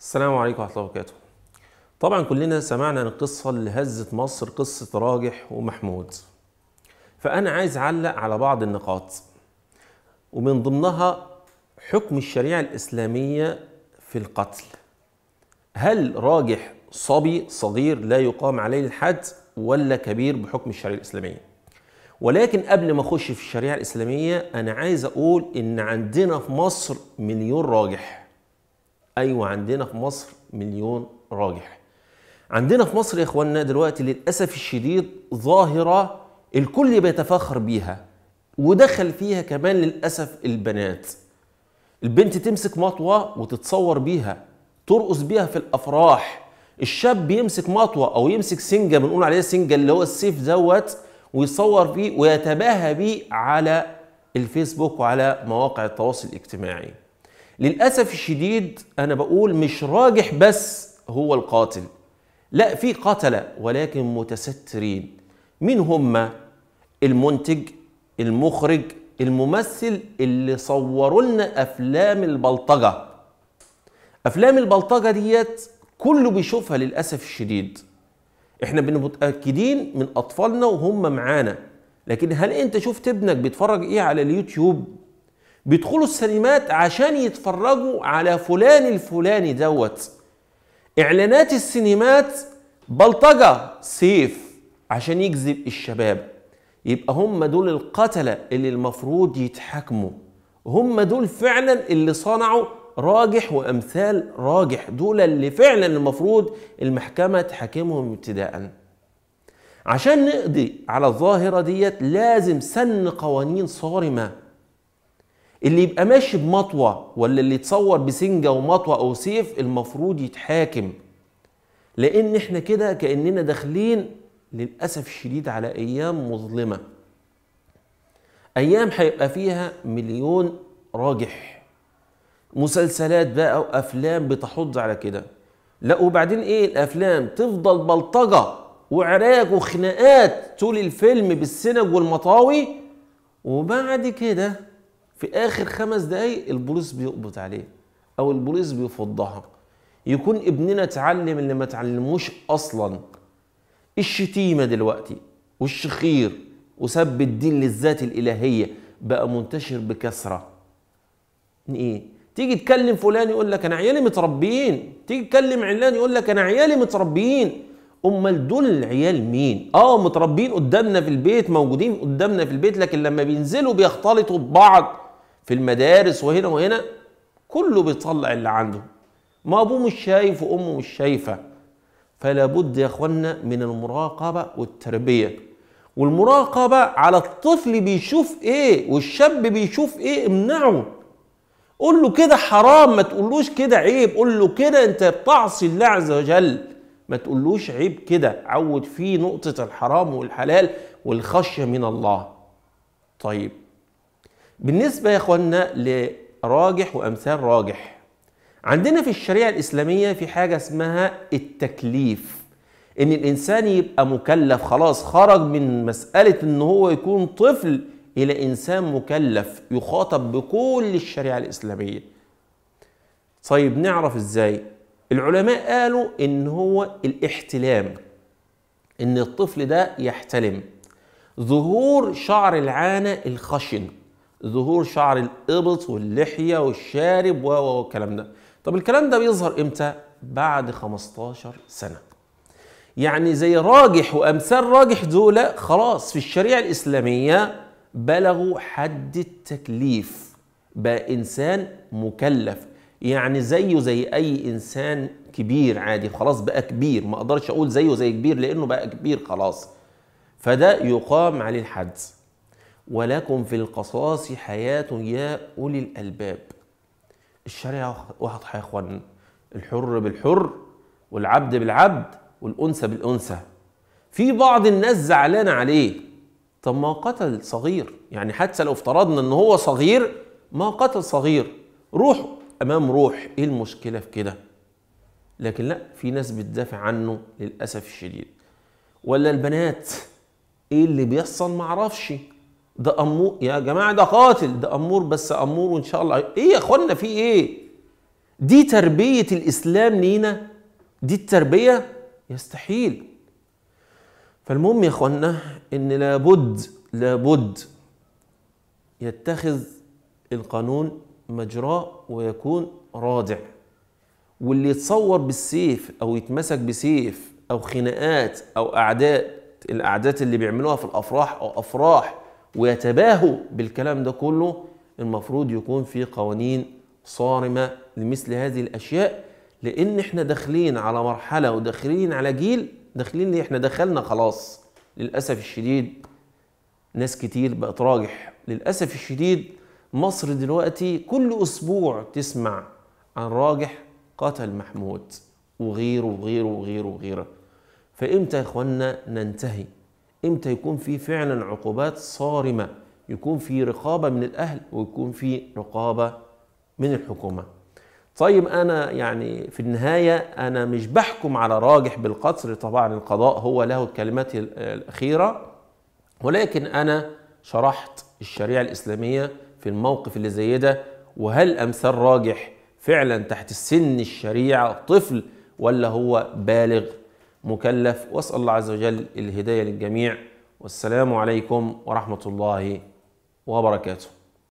السلام عليكم ورحمة الله وبركاته طبعا كلنا سمعنا القصة اللي هزت مصر قصة راجح ومحمود فأنا عايز أعلق على بعض النقاط ومن ضمنها حكم الشريعة الإسلامية في القتل هل راجح صبي صغير لا يقام عليه الحد ولا كبير بحكم الشريعة الإسلامية ولكن قبل ما أخش في الشريعة الإسلامية أنا عايز أقول إن عندنا في مصر مليون راجح ايوه عندنا في مصر مليون راجح عندنا في مصر يا اخواننا دلوقتي للاسف الشديد ظاهره الكل بيتفاخر بيها ودخل فيها كمان للاسف البنات البنت تمسك مطوه وتتصور بيها ترقص بيها في الافراح الشاب بيمسك مطوه او يمسك سنجه بنقول عليها سنجه اللي هو السيف دوت ويصور بيه ويتباهى بيه على الفيسبوك وعلى مواقع التواصل الاجتماعي للأسف الشديد أنا بقول مش راجح بس هو القاتل لا في قتلة ولكن متسترين مين هم المنتج المخرج الممثل اللي صوروا لنا أفلام البلطجة أفلام البلطجة ديت كله بيشوفها للأسف الشديد احنا متأكدين من أطفالنا وهم معانا لكن هل انت شفت ابنك بيتفرج ايه على اليوتيوب بيدخلوا السينمات عشان يتفرجوا على فلان الفلاني دوت اعلانات السينمات بلطجه سيف عشان يجذب الشباب يبقى هم دول القتله اللي المفروض يتحاكموا هم دول فعلا اللي صنعوا راجح وامثال راجح دول اللي فعلا المفروض المحكمه تحاكمهم ابتداء عشان نقضي على الظاهره ديت لازم سن قوانين صارمه اللي يبقى ماشي بمطوة ولا اللي يتصور بسنجة ومطوة أو سيف المفروض يتحاكم لأن إحنا كده كأننا داخلين للأسف الشديد على أيام مظلمة أيام هيبقى فيها مليون راجح مسلسلات بقى وأفلام بتحض على كده لا وبعدين إيه الأفلام تفضل بلطجة وعراك وخناقات طول الفيلم بالسنج والمطاوي وبعد كده في اخر خمس دقايق البوليس بيقبض عليه او البوليس بيفضها يكون ابننا اتعلم اللي ما اتعلموش اصلا الشتيمه دلوقتي والشخير وسب الدين للذات الالهيه بقى منتشر بكثره ايه تيجي تكلم فلان يقول لك انا عيالي متربيين تيجي تكلم علان يقول لك انا عيالي متربيين امال دول العيال مين اه متربيين قدامنا في البيت موجودين قدامنا في البيت لكن لما بينزلوا بيختلطوا ببعض في المدارس وهنا وهنا كله بيطلع اللي عنده ما ابوه مش شايف وامه مش شايفه فلا بد يا اخوانا من المراقبه والتربيه والمراقبه على الطفل بيشوف ايه والشاب بيشوف ايه امنعه قول له كده حرام ما تقولوش كده عيب قول له كده انت بتعصي الله عز وجل ما تقولوش عيب كده عود فيه نقطه الحرام والحلال والخشيه من الله طيب بالنسبة يا اخوانا لراجح وامثال راجح عندنا في الشريعة الإسلامية في حاجة اسمها التكليف إن الإنسان يبقى مكلف خلاص خرج من مسألة إن هو يكون طفل إلى إنسان مكلف يخاطب بكل الشريعة الإسلامية طيب نعرف إزاي العلماء قالوا إن هو الاحتلام إن الطفل ده يحتلم ظهور شعر العانة الخشن ظهور شعر الإبط واللحية والشارب والكلام ده طب الكلام ده بيظهر إمتى؟ بعد 15 سنة يعني زي راجح وأمثال راجح دول خلاص في الشريعة الإسلامية بلغوا حد التكليف بقى إنسان مكلف يعني زيه زي أي إنسان كبير عادي خلاص بقى كبير ما أقدرش أقول زيه زي كبير لأنه بقى كبير خلاص فده يقام عليه الحد ولكم في القصاص حياة يا أولي الألباب الشريعة واحد يا إخوان الحر بالحر والعبد بالعبد والأنثى بالأنثى في بعض الناس زعلان عليه طب ما قتل صغير يعني حتى لو افترضنا ان هو صغير ما قتل صغير روح امام روح ايه المشكله في كده لكن لا في ناس بتدافع عنه للاسف الشديد ولا البنات ايه اللي بيحصل معرفش ده امور يا جماعه ده قاتل ده امور بس امور وان شاء الله ايه يا اخوانا في ايه دي تربيه الاسلام لينا دي التربيه يستحيل فالمهم يا اخوانا ان لابد لابد يتخذ القانون مجراه ويكون رادع واللي يتصور بالسيف او يتمسك بسيف او خناقات او اعداء الاعداد اللي بيعملوها في الافراح او افراح ويتباهوا بالكلام ده كله المفروض يكون في قوانين صارمه لمثل هذه الاشياء لان احنا داخلين على مرحله وداخلين على جيل داخلين ليه احنا دخلنا خلاص للاسف الشديد ناس كتير بقت راجح للاسف الشديد مصر دلوقتي كل اسبوع تسمع عن راجح قتل محمود وغيره وغيره وغيره وغيره فامتى يا اخوانا ننتهي امتى يكون في فعلا عقوبات صارمه يكون في رقابه من الاهل ويكون في رقابه من الحكومه طيب انا يعني في النهايه انا مش بحكم على راجح بالقصر طبعا القضاء هو له الكلمات الاخيره ولكن انا شرحت الشريعه الاسلاميه في الموقف اللي زي ده وهل امثال راجح فعلا تحت سن الشريعه طفل ولا هو بالغ مكلف واسال الله عز وجل الهدايه للجميع والسلام عليكم ورحمه الله وبركاته